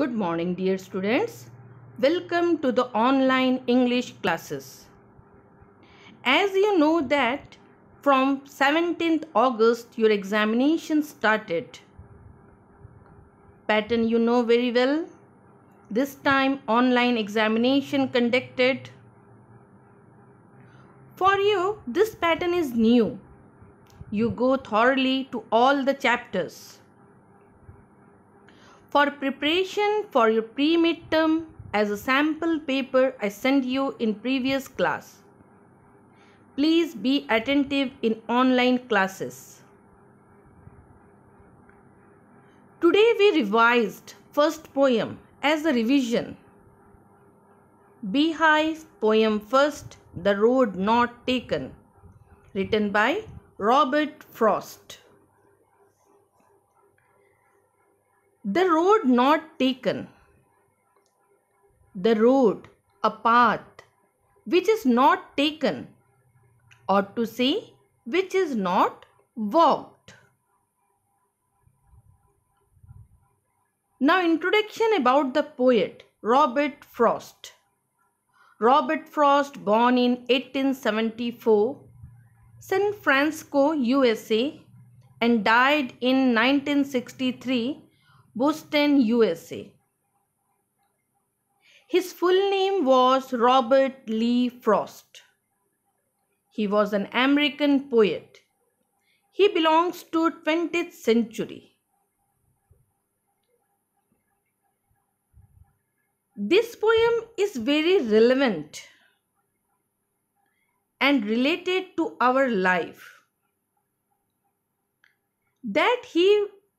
Good morning dear students. Welcome to the online English classes. As you know that from 17th August your examination started. Pattern you know very well. This time online examination conducted. For you this pattern is new. You go thoroughly to all the chapters. For preparation for your pre-mid term as a sample paper I sent you in previous class. Please be attentive in online classes. Today we revised first poem as a revision. Beehive poem first, The Road Not Taken, written by Robert Frost. The road not taken. The road, a path, which is not taken, or to say, which is not walked. Now, introduction about the poet Robert Frost. Robert Frost, born in 1874, San Francisco, USA, and died in 1963, Boston, USA. His full name was Robert Lee Frost. He was an American poet. He belongs to 20th century. This poem is very relevant and related to our life. That he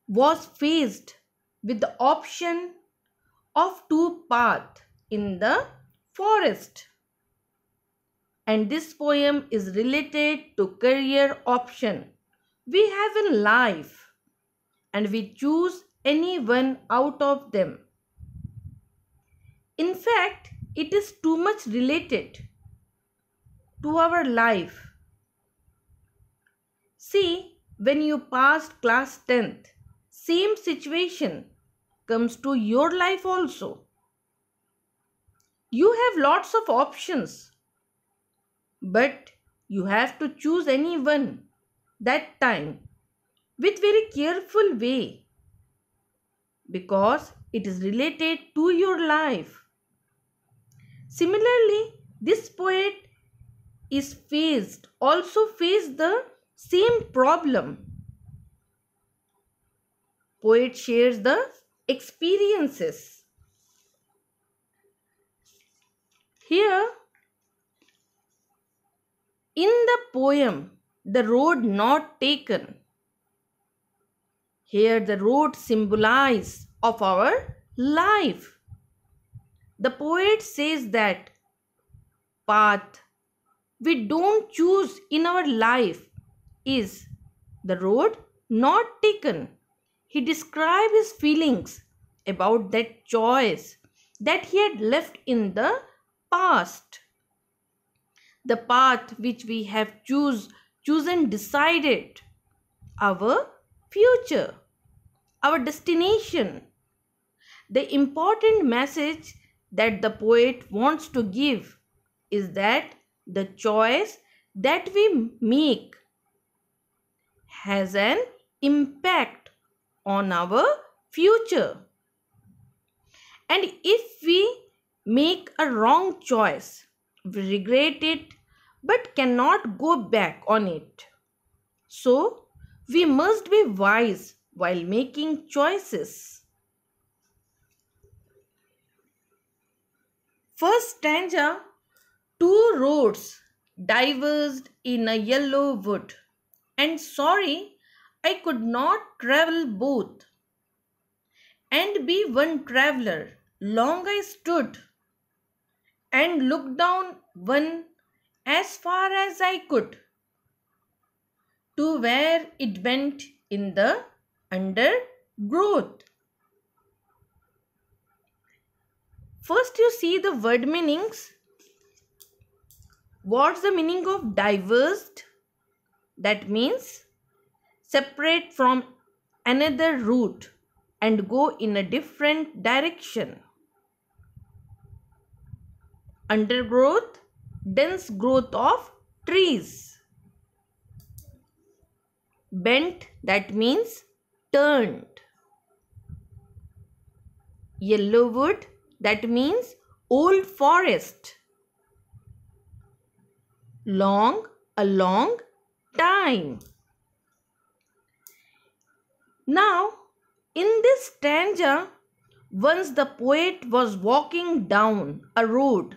was faced with the option of two path in the forest. And this poem is related to career option we have in life and we choose any one out of them. In fact, it is too much related to our life. See, when you passed class 10th, same situation comes to your life also. You have lots of options, but you have to choose any one that time with very careful way because it is related to your life. Similarly, this poet is faced, also faced the same problem. Poet shares the experiences. Here, in the poem, the road not taken. Here, the road symbolizes of our life. The poet says that path we don't choose in our life is the road not taken. He described his feelings about that choice that he had left in the past. The path which we have choose, chosen decided our future, our destination. The important message that the poet wants to give is that the choice that we make has an impact on our future. And if we make a wrong choice, we regret it but cannot go back on it. So, we must be wise while making choices. First stanza Two roads diverged in a yellow wood, and sorry I could not travel both and be one traveler. Long I stood and looked down one as far as I could to where it went in the undergrowth. First, you see the word meanings. What's the meaning of diverged? That means separate from another route and go in a different direction. Undergrowth, dense growth of trees. Bent that means turned. Yellow wood that means old forest. Long, a long time. Now, in this stanza, once the poet was walking down a road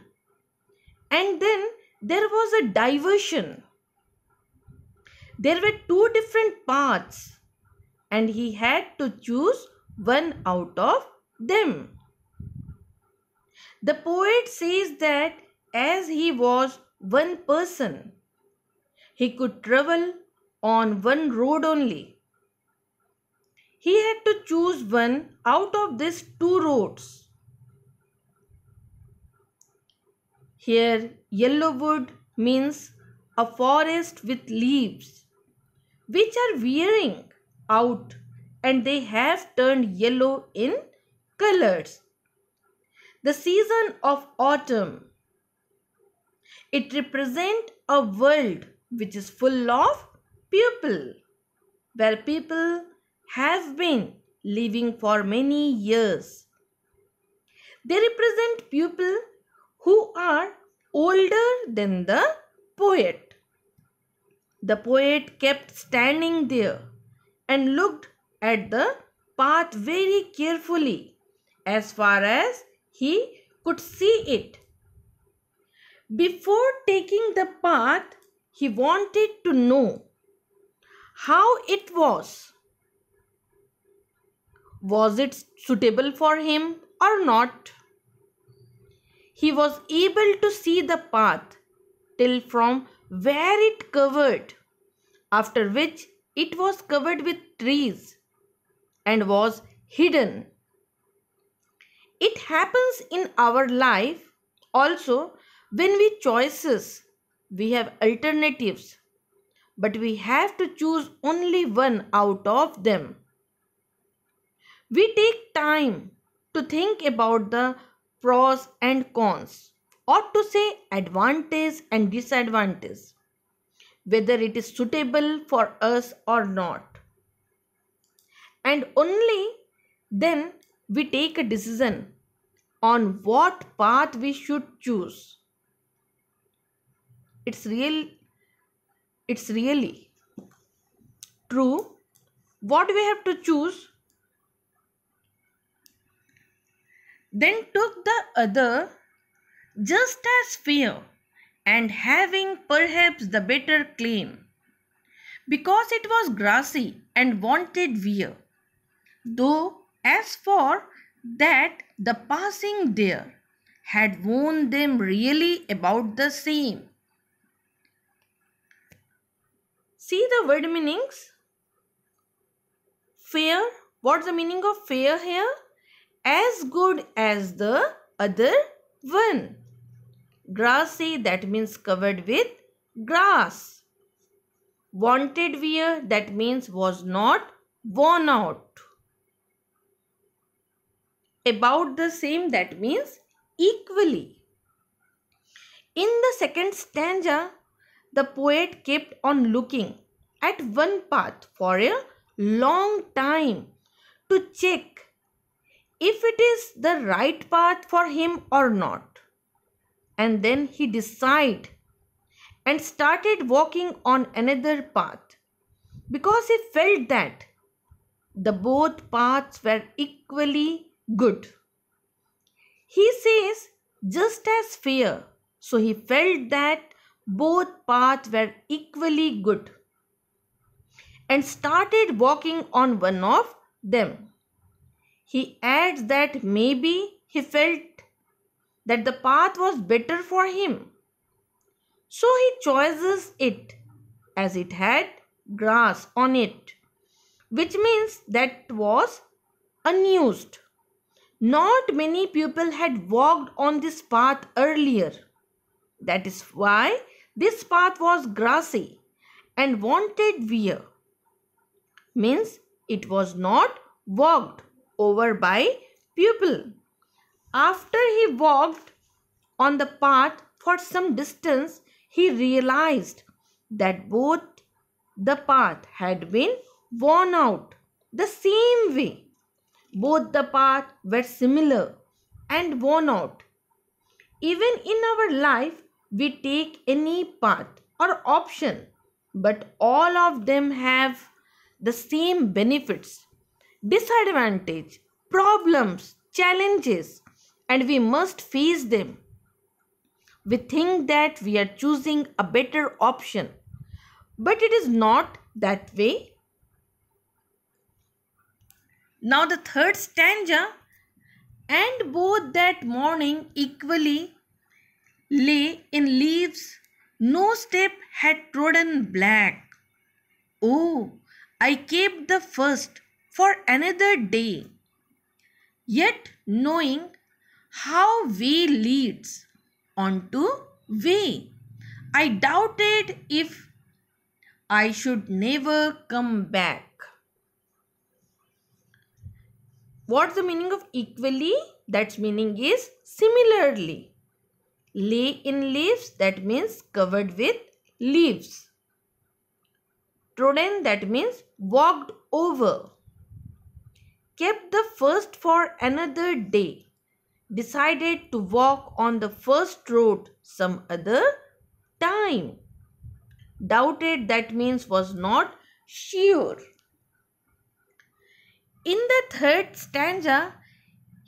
and then there was a diversion. There were two different paths and he had to choose one out of them. The poet says that as he was one person, he could travel on one road only he had to choose one out of these two roads. Here, yellow wood means a forest with leaves which are wearing out and they have turned yellow in colors. The season of autumn. It represents a world which is full of people, where people have been living for many years. They represent people who are older than the poet. The poet kept standing there and looked at the path very carefully as far as he could see it. Before taking the path, he wanted to know how it was was it suitable for him or not? He was able to see the path till from where it covered, after which it was covered with trees and was hidden. It happens in our life also when we choices we have alternatives but we have to choose only one out of them we take time to think about the pros and cons, or to say advantage and disadvantage, whether it is suitable for us or not. And only then we take a decision on what path we should choose. It's real it's really true what we have to choose then took the other just as fair and having perhaps the better claim because it was grassy and wanted wear though as for that the passing there had worn them really about the same see the word meanings fair what's the meaning of fair here as good as the other one. Grassy that means covered with grass. Wanted wear that means was not worn out. About the same that means equally. In the second stanza, the poet kept on looking at one path for a long time to check if it is the right path for him or not. And then he decided and started walking on another path because he felt that the both paths were equally good. He says just as fair, so he felt that both paths were equally good and started walking on one of them. He adds that maybe he felt that the path was better for him. So he chooses it as it had grass on it, which means that was unused. Not many people had walked on this path earlier. That is why this path was grassy and wanted wear. Means it was not walked over by pupil. After he walked on the path for some distance, he realized that both the path had been worn out the same way. Both the paths were similar and worn out. Even in our life, we take any path or option, but all of them have the same benefits disadvantage, problems, challenges, and we must face them. We think that we are choosing a better option, but it is not that way. Now, the third stanza and both that morning equally lay in leaves, no step had trodden black. Oh, I kept the first, for another day. Yet knowing how way leads onto way. I doubted if I should never come back. What's the meaning of equally? That's meaning is similarly. Lay in leaves, that means covered with leaves. Trodden, that means walked over kept the first for another day, decided to walk on the first road some other time. Doubted that means was not sure. In the third stanza,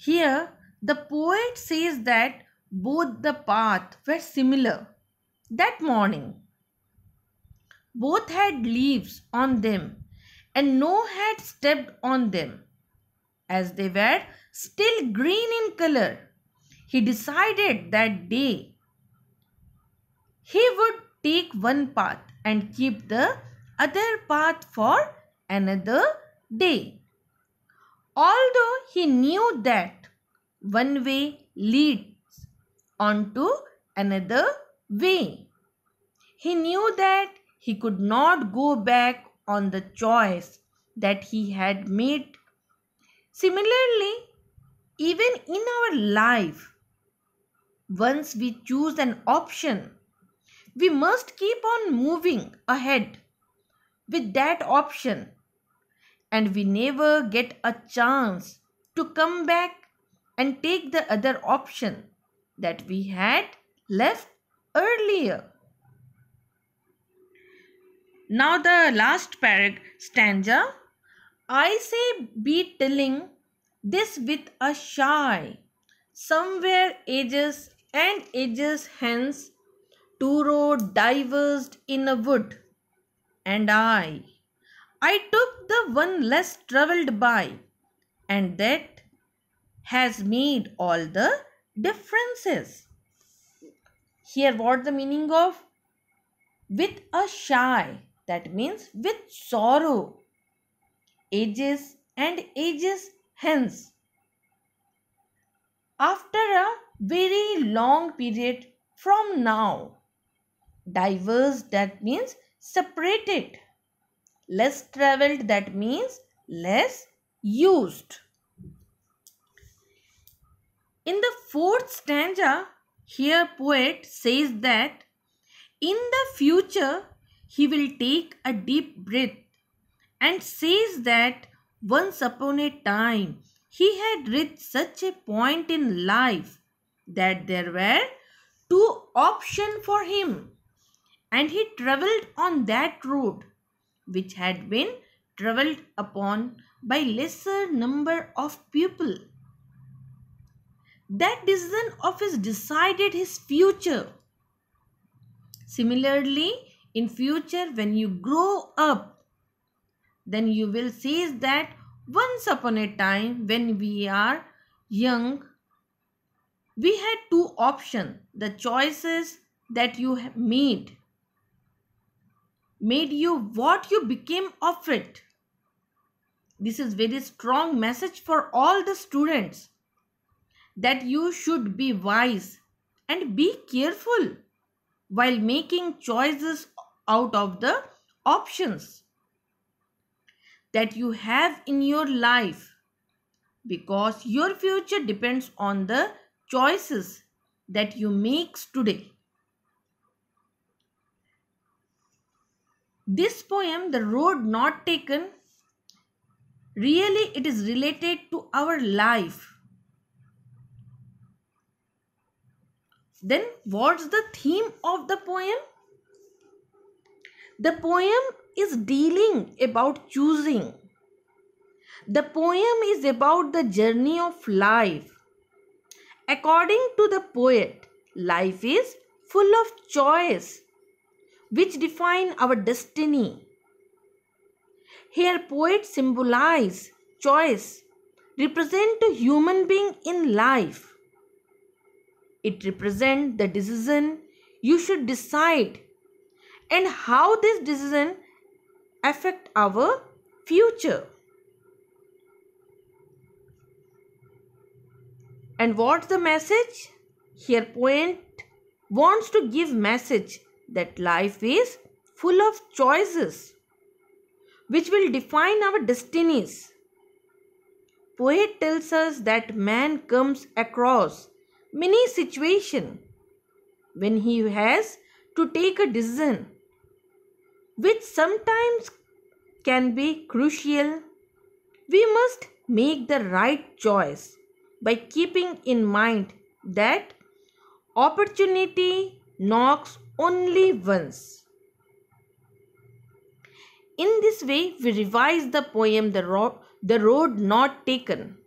here the poet says that both the paths were similar that morning. Both had leaves on them and no had stepped on them as they were still green in color. He decided that day he would take one path and keep the other path for another day. Although he knew that one way leads on to another way, he knew that he could not go back on the choice that he had made Similarly, even in our life, once we choose an option, we must keep on moving ahead with that option, and we never get a chance to come back and take the other option that we had left earlier. Now, the last paragraph stanza uh, I say be telling this with a shy. Somewhere ages and ages hence, two road diverged in a wood. And I, I took the one less travelled by, and that has made all the differences. Here, what the meaning of with a shy? That means with sorrow ages and ages hence. After a very long period from now, diverse that means separated, less traveled that means less used. In the fourth stanza, here poet says that in the future he will take a deep breath and says that once upon a time he had reached such a point in life that there were two options for him and he travelled on that road which had been travelled upon by lesser number of people that decision of his decided his future similarly in future when you grow up then you will see that once upon a time when we are young we had two options the choices that you made made you what you became of it this is very strong message for all the students that you should be wise and be careful while making choices out of the options that you have in your life because your future depends on the choices that you makes today. This poem, The Road Not Taken, really it is related to our life. Then what's the theme of the poem? The poem is dealing about choosing. The poem is about the journey of life. According to the poet, life is full of choice which define our destiny. Here poet symbolize choice represent a human being in life. It represent the decision you should decide and how this decision affect our future. And what's the message? Here Point wants to give message that life is full of choices which will define our destinies. Poet tells us that man comes across many situations when he has to take a decision which sometimes can be crucial, we must make the right choice by keeping in mind that opportunity knocks only once. In this way, we revise the poem The Road, the Road Not Taken.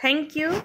Thank you.